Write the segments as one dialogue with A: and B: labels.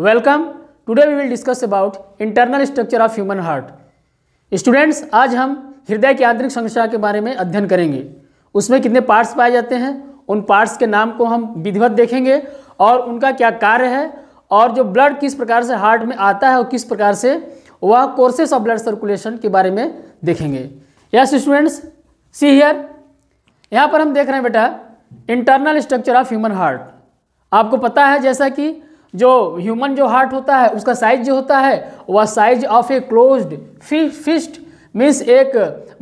A: Welcome today we will discuss about internal structure of human heart students आज हम हृदय की आंतरिक संरचना के बारे में अध्ययन करेंगे उसमें कितने पार्ट्स पाए जाते हैं उन पार्ट्स के नाम को हम विधिवत देखेंगे और उनका क्या कार्य है और जो ब्लड किस प्रकार से हार्ट में आता है और किस प्रकार से वह कोर्सेस ऑफ ब्लड सर्कुलेशन के बारे में देखेंगे यस स्टूडेंट्स सी हियर यहाँ पर हम देख रहे हैं बेटा internal structure of human heart आपको पता है जैसा कि जो ह्यूमन जो हार्ट होता है उसका साइज जो होता है वह size of a closed fist means एक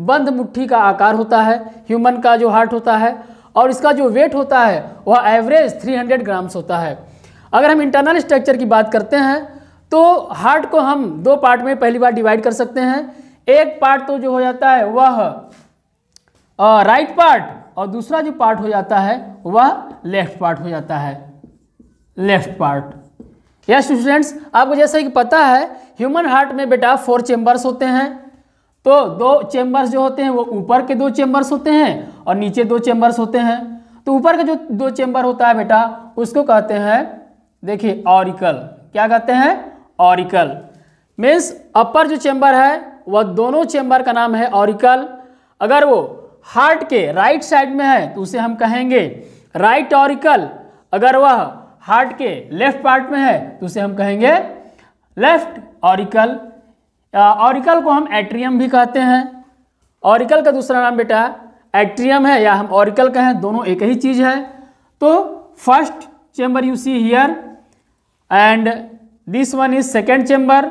A: बंद मुट्ठी का आकार होता है ह्यूमन का जो हार्ट होता है और इसका जो वेट होता है वह एवरेज 300 ग्राम्स होता है अगर हम इंटरनल स्ट्रक्चर की बात करते हैं तो हार्ट को हम दो पार्ट में पहली बार डिवाइड कर सकते हैं एक पार्ट तो जो हो जाता है वह राइट पार्ट और दूसरा जो पार्ट हो जाता है वह लेफ्ट पार्ट हो जाता है लेफ्ट पार्ट यस स्टूडेंट्स आपको जैसे कि पता है ह्यूमन हार्ट में बेटा फोर चेंबर्स होते हैं तो दो चेंबर्स जो होते हैं वो ऊपर के दो चेंबर्स होते हैं और नीचे दो चेंबर्स होते हैं तो ऊपर का जो दो चेंबर होता है बेटा उसको कहते हैं देखिए ऑरिकल क्या कहते हैं ऑरिकल मीन्स अपर जो चेंबर है वह दोनों चेंबर का नाम है ऑरिकल अगर वो हार्ट के राइट साइड में है तो उसे हम कहेंगे राइट ऑरिकल अगर वह हार्ट के लेफ्ट पार्ट में है तो उसे हम कहेंगे लेफ्ट ऑरिकल ऑरिकल को हम एट्रियम भी कहते हैं ऑरिकल का दूसरा नाम बेटा एट्रियम है या हम ऑरिकल कहें दोनों एक ही चीज़ है तो first chamber you see here and this one is second chamber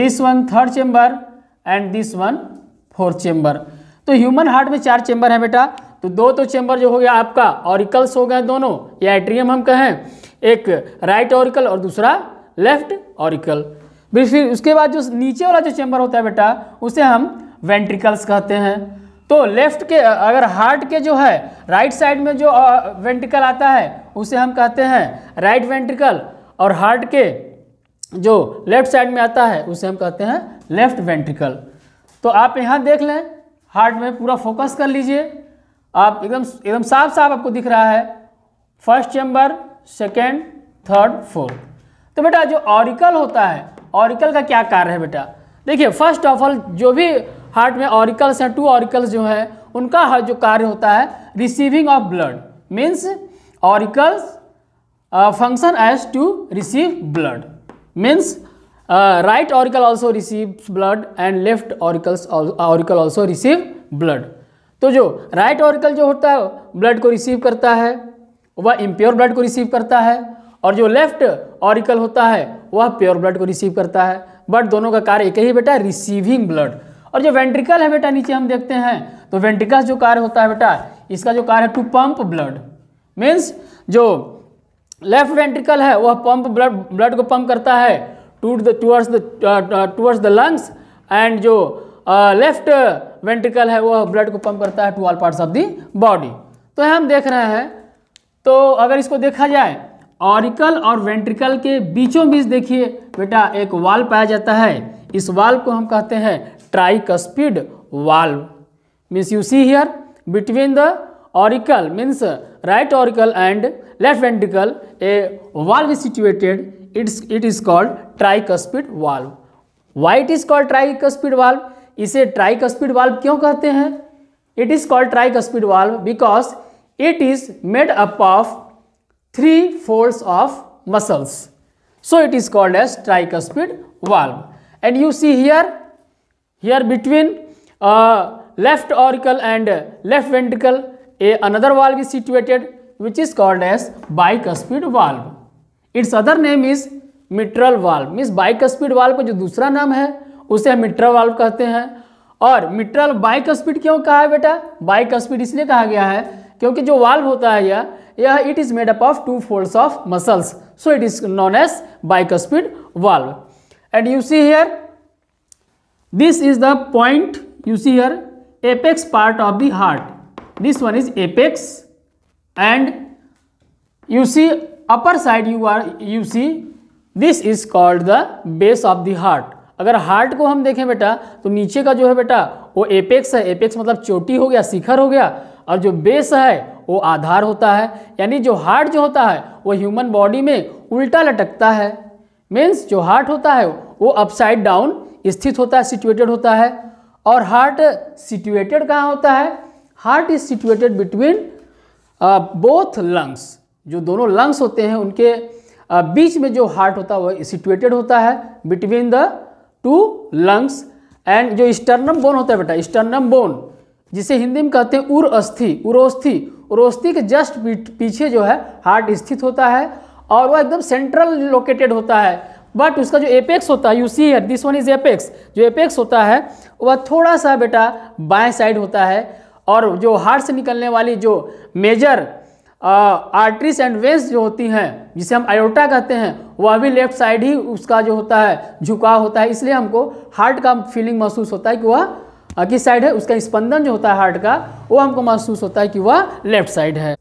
A: this one third chamber and this one fourth chamber तो ह्यूमन हार्ट में चार चेंबर है बेटा तो दो तो चैम्बर जो हो गया आपका ऑरिकल्स हो गए दोनों या एट्रियम हम कहें एक राइट ऑरिकल और दूसरा लेफ्ट ऑरिकल फिर उसके बाद जो नीचे वाला जो चैम्बर होता है बेटा उसे हम वेंट्रिकल्स कहते हैं तो लेफ्ट के अगर हार्ट के जो है राइट साइड में जो वेंट्रिकल आता है उसे हम कहते हैं राइट वेंट्रिकल और हार्ट के जो लेफ्ट साइड में आता है उसे हम कहते हैं लेफ्ट वेंट्रिकल तो आप यहाँ देख लें हार्ट में पूरा फोकस कर लीजिए आप एकदम एकदम साफ साफ आपको दिख रहा है first chamber second third fourth तो बेटा जो ऑरिकल होता है ऑरिकल का क्या कार्य है बेटा देखिए फर्स्ट ऑफ ऑल जो भी हार्ट में ऑरिकल्स हैं टू ऑरिकल्स जो हैं उनका जो कार्य होता है receiving of blood means auricles function as to receive blood means right auricle also receive blood and left auricles auricle also receive blood तो जो राइट ऑरिकल जो होता है ब्लड को रिसीव करता है वह इम्प्योर ब्लड को रिसीव करता है और जो लेफ्ट ऑरिकल होता है वह प्योर ब्लड को रिसीव करता है बट दोनों का कार्य एक ही बेटा रिसीविंग ब्लड और जो वेंट्रिकल है बेटा नीचे हम देखते हैं तो वेंट्रिकल जो कार्य होता है बेटा इसका जो कार्य है टू पंप ब्लड मीन्स जो लेफ्ट वेंट्रिकल है वह पंप ब्लड ब्लड को पंप करता है to towards the towards the lungs and जो लेफ्ट uh, वेंट्रिकल है वो ब्लड को पंप करता है to all parts of the body तो हम देख रहे हैं तो अगर इसको देखा जाए ऑरिकल और वेंट्रिकल के बीचों बीच देखिए बेटा एक वाल पाया जाता है इस वाल्व को हम कहते हैं tricuspid valve means you see here between the auricle means right auricle and left ventricle a valve is situated it's it is called tricuspid valve which is called tricuspid valve इसे tricuspid valve क्यों कहते हैं it is called tricuspid valve because it is made up of three folds of muscles so it is called as tricuspid valve and you see here here between left auricle and left ventricle a another valve is situated which is called as bicuspid valve it's other name is mitral valve means bicuspid valve का जो दूसरा नाम है उसे हम mitral valve कहते हैं और मिट्रल बाइक स्पीड क्यों कहा है बेटा बाइक स्पीड इसलिए कहा गया है क्योंकि जो वाल्व होता है यह यह it is made up of two folds of muscles so it is known as bicuspid valve and you see here this is the point you see here apex part of the heart this one is apex and you see upper side you are you see this is called the base of the heart अगर heart को हम देखें बेटा तो नीचे का जो है बेटा वो एपेक्स है एपेक्स मतलब चोटी हो गया शिखर हो गया और जो बेस है वो आधार होता है यानी जो हार्ट जो होता है वो ह्यूमन बॉडी में उल्टा लटकता है मीन्स जो हार्ट होता है वो अपसाइड डाउन स्थित होता है सिचुएटेड होता है और हार्ट सिचुएटेड कहाँ होता है heart is situated between both lungs जो दोनों लंग्स होते हैं उनके uh, बीच में जो हार्ट होता है वो सिचुएटेड होता है between the two lungs and जो स्टर्नम बोन होता है बेटा स्टर्नम बोन जिसे हिंदी में कहते हैं उर अस्थि उरोस्थि उरोस्थि के जस्ट पीछे जो है हार्ट स्थित होता है और वह एकदम सेंट्रल लोकेटेड होता है बट उसका जो एपेक्स होता है यू सी है दिस वन इज एपेक्स जो एपेक्स होता है वह थोड़ा सा बेटा बाएं साइड होता है और जो हार्ट से निकलने वाली जो मेजर आर्टरीज एंड वेंस जो होती हैं जिसे हम आयोटा कहते हैं वह भी लेफ्ट साइड ही उसका जो होता है झुकाव होता है इसलिए हमको हार्ट का फीलिंग महसूस होता है कि वह किस साइड है उसका स्पंदन जो होता है हार्ट का वो हमको महसूस होता है कि वह लेफ्ट साइड है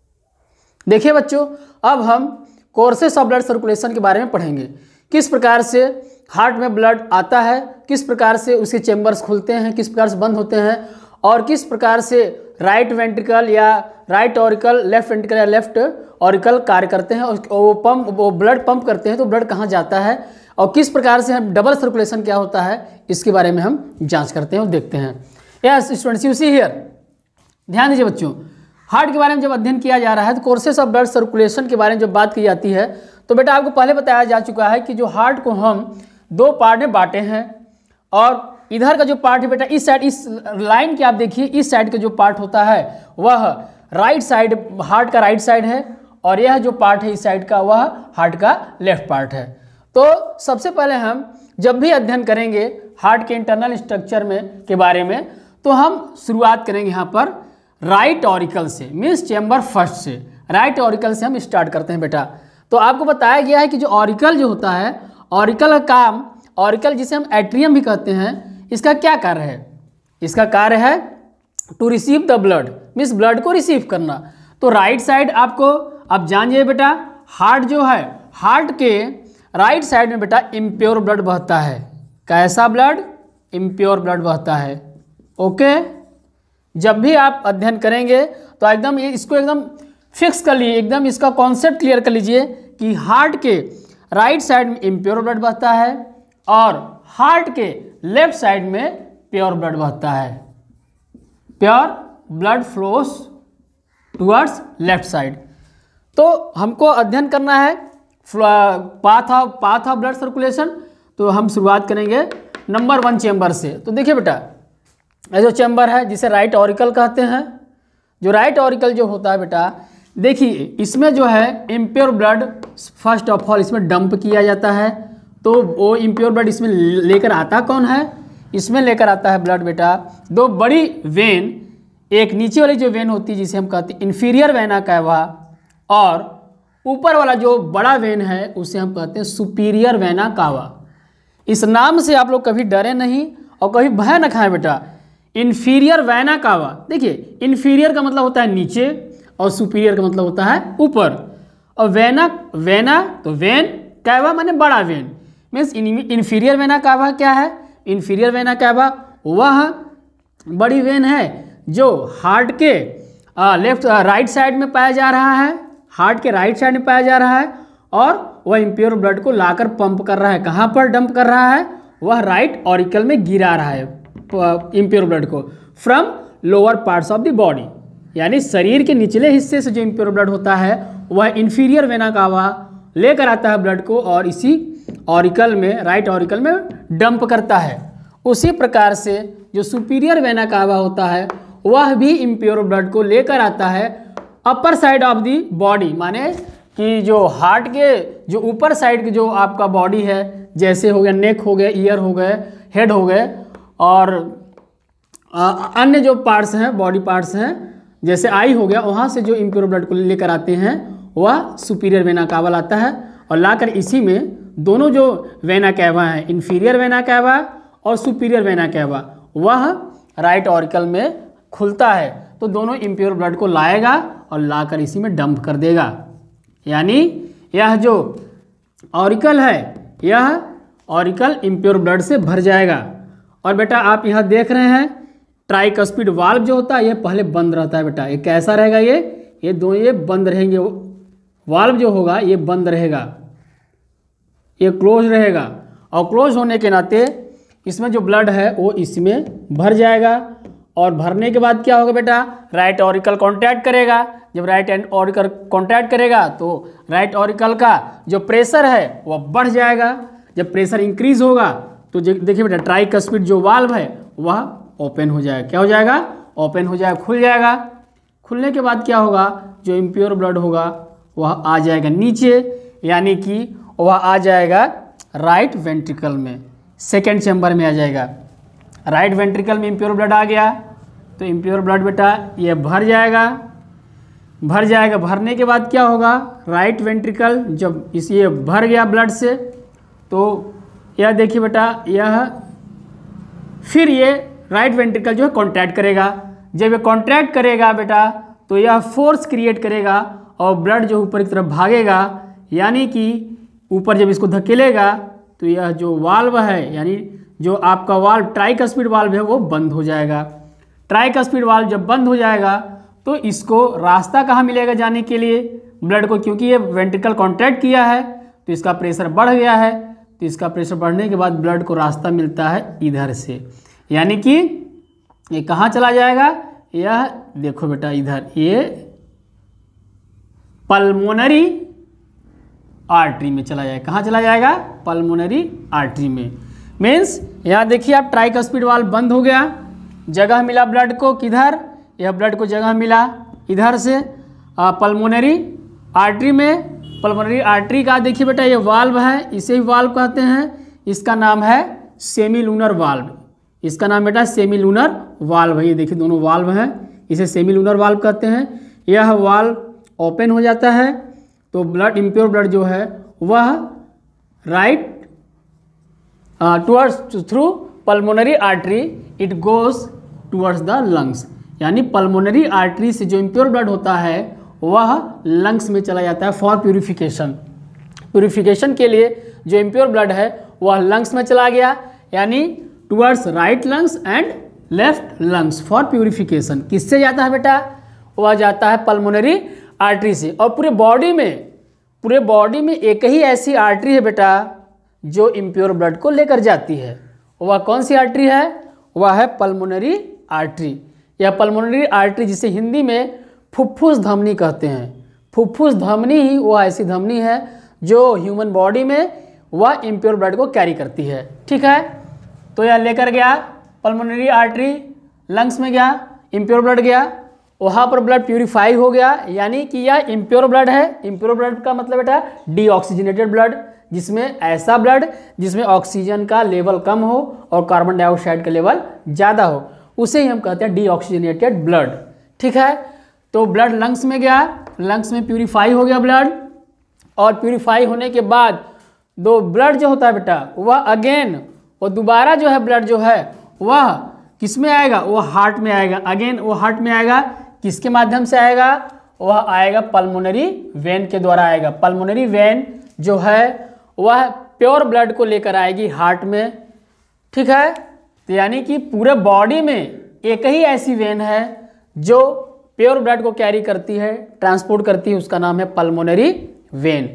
A: देखिए बच्चों अब हम कोर्सेस ऑफ ब्लड सर्कुलेशन के बारे में पढ़ेंगे किस प्रकार से हार्ट में ब्लड आता है किस प्रकार से उसके चैम्बर्स खुलते हैं किस प्रकार से बंद होते हैं और किस प्रकार से राइट वेंट्रिकल या राइट ऑरिकल लेफ्ट वेंट्रिकल या लेफ्ट ऑरिकल कार्य करते हैं और वो पम्प वो ब्लड पंप करते हैं तो ब्लड कहाँ जाता है और किस प्रकार से हम डबल सर्कुलेशन क्या होता है इसके बारे में हम जांच करते हैं और देखते हैं yes students you see here ध्यान दीजिए बच्चों हार्ट के बारे में जब अध्ययन किया जा रहा है तो कोर्सेस ऑफ ब्लड सर्कुलेशन के बारे में जब बात की जाती है तो बेटा आपको पहले बताया जा चुका है कि जो हार्ट को हम दो पार्ट में बांटे हैं और इधर का जो पार्ट है बेटा इस साइड इस लाइन के आप देखिए इस साइड का जो पार्ट होता है वह राइट साइड हार्ट का राइट साइड है और यह जो पार्ट है इस साइड का वह हार्ट का लेफ्ट पार्ट है तो सबसे पहले हम जब भी अध्ययन करेंगे हार्ट के इंटरनल स्ट्रक्चर में के बारे में तो हम शुरुआत करेंगे यहाँ पर राइट ऑरिकल से मीन्स चैम्बर फर्स्ट से राइट ऑरिकल से हम स्टार्ट करते हैं बेटा तो आपको बताया गया है कि जो ऑरिकल जो होता है ऑरिकल का काम ऑरिकल जिसे हम एट्रियम भी कहते हैं इसका क्या कार्य है इसका कार्य है to receive the blood means blood को रिसीव करना तो राइट साइड आपको आप जान जाइए बेटा हार्ट जो है हार्ट के राइट साइड में बेटा इम्प्योर ब्लड बहता है कैसा ब्लड इम्प्योर ब्लड बहता है ओके जब भी आप अध्ययन करेंगे तो एकदम इसको एकदम फिक्स कर लिए एकदम इसका कॉन्सेप्ट क्लियर कर लीजिए कि हार्ट के राइट साइड में इम्प्योर ब्लड बहता है और हार्ट के लेफ्ट साइड में प्योर ब्लड बहता है pure blood flows towards left side तो हमको अध्ययन करना है path of path of blood circulation तो हम शुरुआत करेंगे नंबर वन चैम्बर से तो देखिए बेटा ये जो चैम्बर है जिसे राइट ऑरिकल कहते हैं जो राइट ऑरिकल जो होता है बेटा देखिए इसमें जो है impure blood first of all इसमें डंप किया जाता है तो वो इम्प्योर ब्लड इसमें लेकर आता कौन है इसमें लेकर आता है ब्लड बेटा दो बड़ी वेन एक नीचे वाली जो वेन होती है जिसे हम कहते हैं इन्फीरियर वेना कैवा और ऊपर वाला जो बड़ा वेन है उसे हम कहते हैं सुपीरियर वेना कावा इस नाम से आप लोग कभी डरे नहीं और कभी भय न खाएं बेटा इन्फीरियर वैना कावा देखिए इन्फीरियर का मतलब होता है नीचे और सुपीरियर का मतलब होता है ऊपर और वैना वेना तो वेन कैवा माने बड़ा when means inferior vena cava क्या है इन्फीरियर वेना कावा वह बड़ी वेन है जो हार्ट के uh, left uh, right side में पाया जा रहा है हार्ट के राइट साइड में पाया जा रहा है और वह इम्प्योर ब्लड को लाकर पंप कर रहा है कहाँ पर डंप कर रहा है वह राइट ऑरिकल में गिरा रहा है इम्प्योर ब्लड को from lower parts of the body यानी शरीर के निचले हिस्से से जो इम्प्योर ब्लड होता है वह इन्फीरियर वेना कावा लेकर आता है ब्लड को और इसी ऑरिकल में राइट ऑरिकल में डंप करता है उसी प्रकार से जो सुपीरियर वेना कावा होता है वह भी इम्प्योर ब्लड को लेकर आता है upper side of the body माने कि जो हार्ट के जो ऊपर साइड की जो आपका बॉडी है जैसे हो गया नेक हो गया ईयर हो गए हेड हो गए और अन्य जो पार्ट्स हैं बॉडी पार्ट्स हैं जैसे आई हो गया वहाँ से जो इम्प्योर ब्लड को लेकर आते हैं वह सुपीरियर वेना कावल आता है और लाकर इसी में दोनों जो वेना कैवा हैं इन्फीरियर वेना कैवा और सुपीरियर वेना कैवा वह राइट ऑरिकल में खुलता है तो दोनों इम्प्योर ब्लड को लाएगा और लाकर इसी में डंप कर देगा यानी यह जो ऑरिकल है यह ऑरिकल इम्प्योर ब्लड से भर जाएगा और बेटा आप यहाँ देख रहे हैं स्पीड वाल्व जो होता है ये पहले बंद रहता है बेटा ये कैसा रहेगा ये ये दो ये बंद रहेंगे वाल्व जो होगा ये बंद रहेगा ये क्लोज रहेगा और क्लोज होने के नाते इसमें जो ब्लड है वो इसमें भर जाएगा और भरने के बाद क्या होगा बेटा राइट ऑरिकल कॉन्टैक्ट करेगा जब राइट एंड ऑरिकल कॉन्टैक्ट करेगा तो राइट ऑरिकल का जो प्रेशर है वह बढ़ जाएगा जब प्रेशर इंक्रीज होगा तो देखिए बेटा ट्राई कस्पिड जो वाल्व है वह ओपन हो जाएगा क्या हो जाएगा ओपन हो जाएगा खुल जाएगा खुलने के बाद क्या होगा जो इम्प्योर ब्लड होगा वह आ जाएगा नीचे यानी कि वह आ जाएगा राइट वेंट्रिकल में सेकेंड चैम्बर में आ जाएगा राइट वेंट्रिकल में इम्प्योर ब्लड आ गया तो इम्प्योर ब्लड बेटा ये भर जाएगा भर जाएगा भरने के बाद क्या होगा राइट वेंट्रिकल जब इस ये भर गया ब्लड से तो यह देखिए बेटा यह फिर ये राइट वेंट्रिकल जो है कॉन्ट्रैक्ट करेगा जब ये कॉन्ट्रैक्ट करेगा बेटा तो यह फोर्स क्रिएट करेगा और ब्लड जो ऊपर की तरफ भागेगा यानी कि ऊपर जब इसको धकेलेगा तो यह जो वाल्व है यानी जो आपका वाल्व ट्राइक स्पीड वाल्व है वो बंद हो जाएगा ट्राइक स्पीड वाल्व जब बंद हो जाएगा तो इसको रास्ता कहाँ मिलेगा जाने के लिए ब्लड को क्योंकि ये वेंटिकल कॉन्ट्रैक्ट किया है तो इसका प्रेशर बढ़ गया है तो इसका प्रेशर बढ़ने के बाद ब्लड को रास्ता मिलता है इधर से यानी कि ये कहाँ चला जाएगा यह देखो बेटा इधर ये पल्मोनरी आर्टरी में चला जाएगा कहाँ चला जाएगा पल्मोनरी आर्टरी में मीन्स यहाँ देखिए आप ट्राइक स्पीड वाल बंद हो गया जगह मिला ब्लड को किधर यह ब्लड को जगह मिला इधर से पल्मोनरी आर्टरी में पल्मोनरी आर्टरी का देखिए बेटा ये वाल्व है इसे भी वाल्व कहते हैं इसका नाम है सेमी लूनर वाल्व इसका नाम बेटा सेमी लूनर वाल्व है ये देखिए दोनों वाल्व हैं इसे सेमी लूनर वाल्व कहते हैं यह वाल्व ओपन हो जाता है तो ब्लड इम्प्योर ब्लड जो है वह right towards through pulmonary artery it goes towards the lungs यानी पल्मोनरी आर्टरी से जो इम्प्योर ब्लड होता है वह लंग्स में चला जाता है फॉर प्यूरिफिकेशन प्यूरिफिकेशन के लिए जो इम्प्योर ब्लड है वह लंग्स में चला गया यानी towards right lungs and left lungs for purification किससे जाता है बेटा वह जाता है पल्मोनरी आर्टरी से और पूरे बॉडी में पूरे बॉडी में एक ही ऐसी आर्टरी है बेटा जो इम्प्योर ब्लड को लेकर जाती है वह कौन सी आर्टरी है वह है पल्मोनरी आर्टरी या पल्मोनरी आर्टरी जिसे हिंदी में फुफ्फुस धमनी कहते हैं फुफ्फुस धमनी ही वह ऐसी धमनी है जो ह्यूमन बॉडी में वह इम्प्योर ब्लड को कैरी करती है ठीक है तो यह लेकर गया पल्मोनरी आर्टरी लंग्स में गया इम्प्योर ब्लड गया वहाँ पर ब्लड प्यूरिफाई हो गया यानी कि यह इम्प्योर ब्लड है इम्प्योर ब्लड का मतलब बेटा डीऑक्सीजनेटेड ब्लड जिसमें ऐसा ब्लड जिसमें ऑक्सीजन का लेवल कम हो और कार्बन डाइऑक्साइड का लेवल ज़्यादा हो उसे ही हम कहते हैं डीऑक्सीजनेटेड ब्लड ठीक है तो ब्लड लंग्स में गया लंग्स में प्यूरिफाई हो गया ब्लड और प्यूरिफाई होने के बाद दो ब्लड जो होता है बेटा वह अगेन और दोबारा जो है ब्लड जो है वह किस में आएगा वो हार्ट में आएगा अगेन वो हार्ट में आएगा किसके माध्यम से आएगा वह आएगा पल्मोनरी वेन के द्वारा आएगा पल्मोनरी वेन जो है वह प्योर ब्लड को लेकर आएगी हार्ट में ठीक है तो यानी कि पूरे बॉडी में एक ही ऐसी वेन है जो प्योर ब्लड को कैरी करती है ट्रांसपोर्ट करती है उसका नाम है पल्मोनरी वेन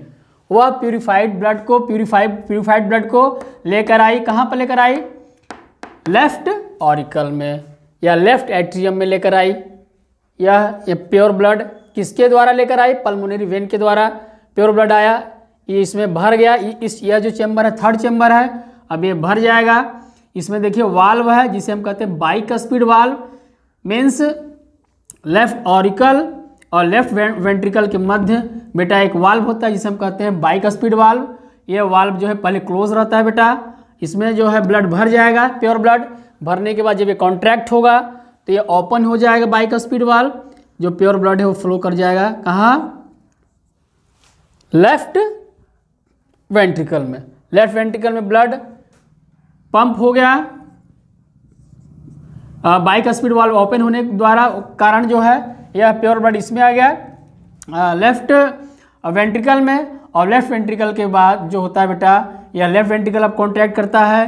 A: वह प्यूरिफाइड ब्लड को प्यूरिफाइड प्यूरिफाइड ब्लड को लेकर आई कहाँ पर लेकर आई लेफ्ट ऑरिकल में या लेफ्ट एट्रियम में लेकर आई यह ये प्योर ब्लड किसके द्वारा लेकर आई पल्मोनरी वेन के द्वारा प्योर ब्लड आया ये इसमें भर गया इस यह जो चैम्बर है थर्ड चैम्बर है अब ये भर जाएगा इसमें देखिए वाल्व है जिसे हम कहते हैं bicuspid valve means left auricle और लेफ्ट वेंट्रिकल के मध्य बेटा एक वाल्व होता है जिसे हम कहते हैं बाइक स्पीड वाल्व ये वाल्व जो है पहले क्लोज रहता है बेटा इसमें जो है ब्लड भर जाएगा प्योर ब्लड भरने के बाद जब ये कॉन्ट्रैक्ट होगा तो ये ओपन हो जाएगा बाइक का स्पीड वाल जो प्योर ब्लड है वो फ्लो कर जाएगा कहाँ लेफ्ट वेंट्रिकल में लेफ्ट वेंट्रिकल में ब्लड पंप हो गया बाइक स्पीड वाल ओपन होने द्वारा कारण जो है यह प्योर ब्लड इसमें आ गया लेफ्ट वेंट्रिकल में और लेफ्ट वेंट्रिकल के बाद जो होता है बेटा यह लेफ्ट वेंट्रिकल अब कॉन्टैक्ट करता है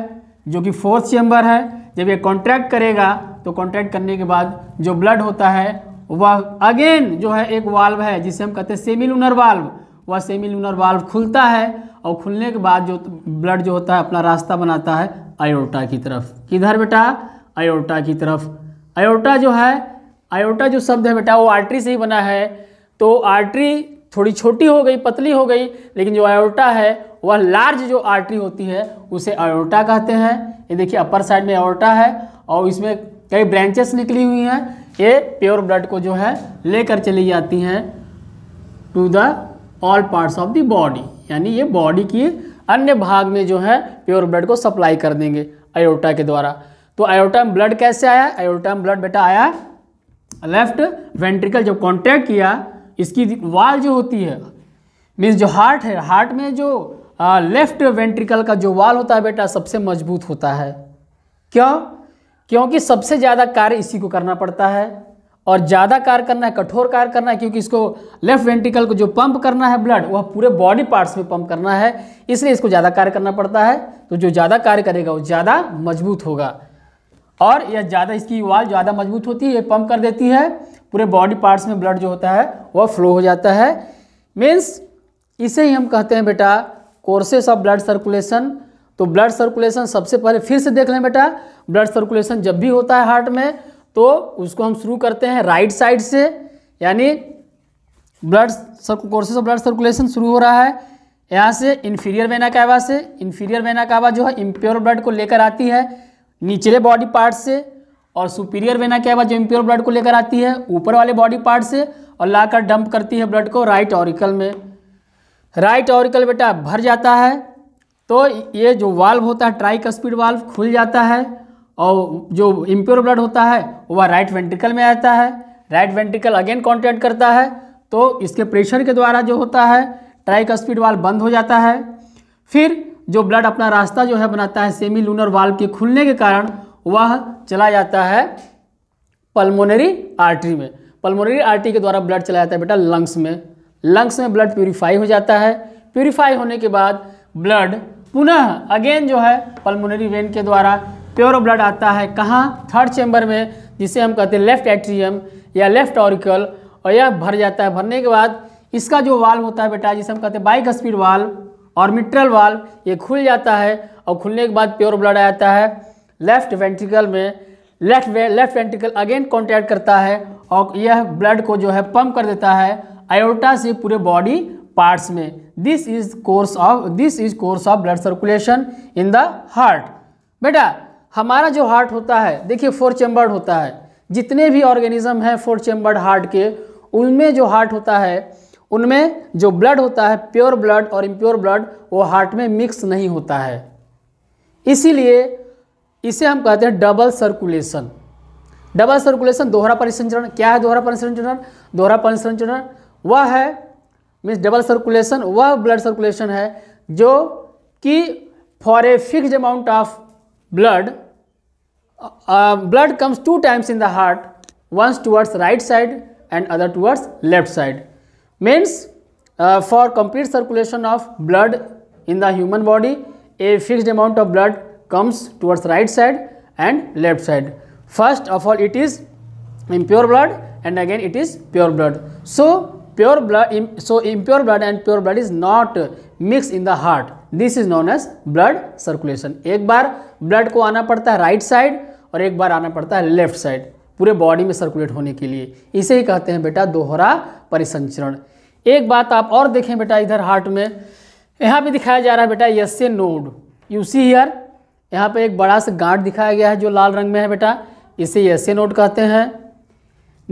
A: जो कि फोर्थ चेंबर है जब ये कॉन्ट्रैक्ट करेगा तो कॉन्ट्रैक्ट करने के बाद जो ब्लड होता है वह अगेन जो है एक वाल्व है जिसे हम कहते हैं सेमी लूनर वाल्व वह सेमी लूनर वाल्व खुलता है और खुलने के बाद जो ब्लड जो होता है अपना रास्ता बनाता है अयोटा की तरफ किधर बेटा अयोटा की तरफ अयोटा जो है अयोटा जो शब्द है बेटा वो आर्टरी से ही बना है तो आर्टरी थोड़ी छोटी हो गई पतली हो गई लेकिन जो आयोटा है वह लार्ज जो आर्टरी होती है उसे आयोटा कहते हैं ये देखिए अपर साइड में आयोटा है और इसमें कई ब्रांचेस निकली हुई हैं ये प्योर ब्लड को जो है लेकर चली जाती हैं to the all parts of the body यानी ये बॉडी की अन्य भाग में जो है प्योर ब्लड को सप्लाई कर देंगे आयोटा के द्वारा तो आयोटा में ब्लड कैसे आया आयोटा में ब्लड बेटा आया लेफ्ट वेंट्रिकल जब कॉन्टैक्ट किया इसकी वाल जो होती है मीन्स जो हार्ट है हार्ट में जो आ, लेफ्ट वेंट्रिकल का जो वाल होता है बेटा सबसे मजबूत होता है क्यों क्योंकि सबसे ज़्यादा कार्य इसी को करना पड़ता है और ज़्यादा कार्य करना है कठोर कार्य करना है क्योंकि इसको लेफ्ट वेंट्रिकल को जो पंप करना है ब्लड वह पूरे बॉडी पार्ट्स में पंप करना है इसलिए इसको ज़्यादा कार्य करना पड़ता है तो जो ज़्यादा कार्य करेगा वो ज़्यादा मजबूत होगा और यह ज़्यादा इसकी वाल ज़्यादा मजबूत होती है ये पंप कर देती है पूरे बॉडी पार्ट्स में ब्लड जो होता है वह फ्लो हो जाता है मीन्स इसे ही हम कहते हैं बेटा कोर्सेस ऑफ ब्लड सर्कुलेशन तो ब्लड सर्कुलेशन सबसे पहले फिर से देख लें बेटा ब्लड सर्कुलेशन जब भी होता है हार्ट में तो उसको हम शुरू करते हैं राइट साइड से यानी blood courses of blood circulation शुरू हो रहा है यहाँ से इन्फीरियर वेना कावा से इन्फीरियर वेना कावा जो है इम्प्योर ब्लड को लेकर आती है निचले बॉडी पार्ट से और सुपीरियर वेना क्या है जो इम्प्योर ब्लड को लेकर आती है ऊपर वाले बॉडी पार्ट से और लाकर डंप करती है ब्लड को राइट ऑरिकल में राइट ऑरिकल बेटा भर जाता है तो ये जो वाल्व होता है ट्राइक स्पीड वाल्व खुल जाता है और जो इम्प्योर ब्लड होता है वह राइट वेंटिकल में आता है राइट वेंटिकल अगेन कॉन्टैक्ट करता है तो इसके प्रेशर के द्वारा जो होता है ट्राइक स्पीड वाल्व बंद हो जाता है फिर जो ब्लड अपना रास्ता जो है बनाता है सेमी लूनर वाल्व के खुलने के कारण वह चला जाता है पल्मोनरी आर्टरी में पल्मोनरी आर्टरी के द्वारा ब्लड चला जाता है बेटा लंग्स में लंग्स में ब्लड प्यूरीफाई हो जाता है प्यूरीफाई होने के बाद ब्लड पुनः अगेन जो है पल्मोनरी वेन के द्वारा प्योर ब्लड आता है कहाँ थर्ड चैम्बर में जिसे हम कहते हैं लेफ्ट एट्रियम या लेफ्ट ऑरिकल और यह भर जाता है भरने के बाद इसका जो वाल्व होता है बेटा जिसे हम कहते हैं बाइक स्पीड वाल्व और मिट्रल वाल्व ये खुल जाता है और खुलने के बाद प्योर ब्लड आ जाता है लेफ्ट वेंट्रिकल में left left ventricle again contact करता है और यह ब्लड को जो है पम्प कर देता है आयोटा से पूरे बॉडी पार्ट्स में this is course of this is course of blood circulation in the heart बेटा हमारा जो हार्ट होता है देखिए फोर चैम्बर्ड होता है जितने भी ऑर्गेनिज्म हैं फोर चैम्बर्ड हार्ट के उनमें जो हार्ट होता है उनमें जो ब्लड होता है प्योर ब्लड और इम्प्योर ब्लड वो हार्ट में मिक्स नहीं होता है इसीलिए इसे हम कहते हैं डबल सर्कुलेशन डबल सर्कुलेशन दोहरा परिसंचरण क्या है दोहरा परिसंचरण दोहरा परिसंचरण वह है मीन्स डबल सर्कुलेशन वह ब्लड सर्कुलेशन है जो कि for a fix amount of blood blood comes two times in the heart once towards right side and other towards left side means for complete circulation of blood in the human body a fixed amount of blood comes towards right side and left side. First of all it is impure blood and again it is pure blood. So pure blood so impure blood and pure blood is not mixed in the heart. this is known as blood circulation ek bar blood ko aana padta hai right side aur ek bar aana padta hai left side पूरे body में circulate होने के लिए इसे ही कहते हैं बेटा दोहरा परिसंचरण एक बात आप और देखें बेटा इधर हार्ट में यहाँ पे दिखाया जा रहा है बेटा यस से नोड यू सी हियर यहाँ पे एक बड़ा सा गांठ दिखाया गया है जो लाल रंग में है बेटा इसे ऐसे नोट कहते हैं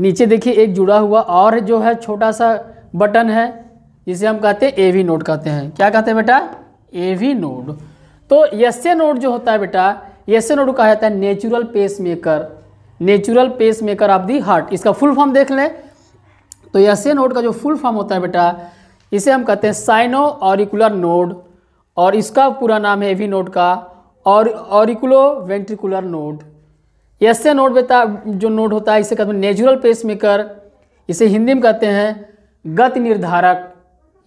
A: नीचे देखिए एक जुड़ा हुआ और जो है छोटा सा बटन है जिसे हम कहते हैं ए वी नोट कहते हैं क्या कहते हैं बेटा ए वी नोड तो यसे नोट जो होता है बेटा एस नोट कहा जाता है natural pacemaker natural pacemaker of the heart इसका फुल फॉर्म देख लें तो एस नोट का जो फुल फॉर्म होता है बेटा इसे हम कहते हैं साइनो ऑरिकुलर नोड और इसका पूरा नाम है ए वी नोट का और ऑरिकुलो वेंट्रिकुलर नोड ऐसे ए नोड बेता जो नोड होता है इसे कहते हैं नेचुरल पेस मेकर इसे हिंदी में कहते हैं गति निर्धारक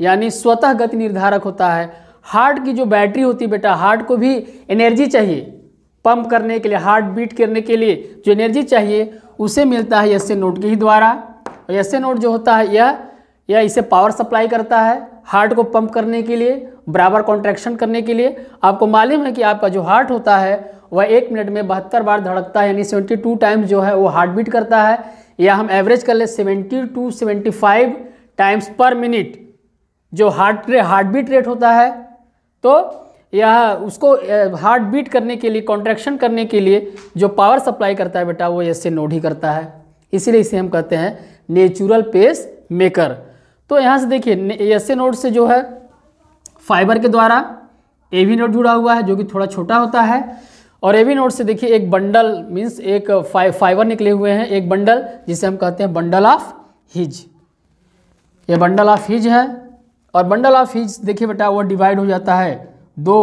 A: यानी स्वतः गति निर्धारक होता है हार्ट की जो बैटरी होती है बेटा हार्ट को भी एनर्जी चाहिए पंप करने के लिए हार्ट बीट करने के लिए जो एनर्जी चाहिए उसे मिलता है ऐसे ए नोड के ही द्वारा और एस ए नोड जो होता है यह या इसे पावर सप्लाई करता है हार्ट को पंप करने के लिए बराबर कॉन्ट्रैक्शन करने के लिए आपको मालूम है कि आपका जो हार्ट होता है वह एक मिनट में बहत्तर बार धड़कता है यानी सेवेंटी टू टाइम्स जो है वो हार्ट बीट करता है या हम एवरेज कर ले seventy two seventy five times per minute जो heart rate heartbeat rate होता है तो यह उसको हार्ट बीट करने के लिए कॉन्ट्रैक्शन करने के लिए जो पावर सप्लाई करता है बेटा वो इससे नोड ही करता है इसीलिए इसे हम कहते हैं नेचुरल पेस मेकर तो यहाँ से देखिए एस नोड से जो है फाइबर के द्वारा ए वी नोट जुड़ा हुआ है जो कि थोड़ा छोटा होता है और ए वी नोट से देखिए एक बंडल मीन्स एक फाइ, फाइबर निकले हुए हैं एक बंडल जिसे हम कहते हैं बंडल ऑफ हिज ये बंडल ऑफ हिज है और बंडल ऑफ हिज देखिए बेटा वो डिवाइड हो जाता है दो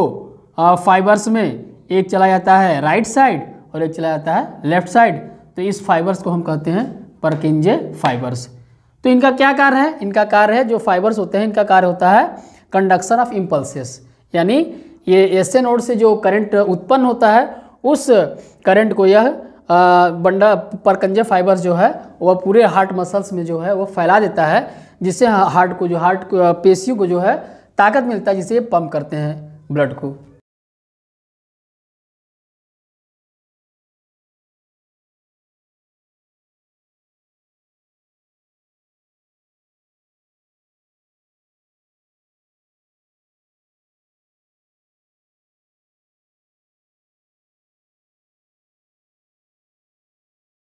A: फाइबर्स में एक चला जाता है राइट साइड और एक चला जाता है लेफ्ट साइड तो इस फाइबर्स को हम कहते हैं परकिंजे फाइबर्स तो इनका क्या कार्य है इनका कार्य है जो फाइबर्स होते हैं इनका कार्य होता है कंडक्शन ऑफ इम्पल्सेस यानी ये ऐसे नोड से जो करंट उत्पन्न होता है उस करंट को यह बंडा परकंजे फाइबर्स जो है वह पूरे हार्ट मसल्स में जो है वह फैला देता है जिससे हार्ट को जो हार्ट पेशियों को जो है ताकत मिलता है जिसे ये पम्प करते हैं ब्लड को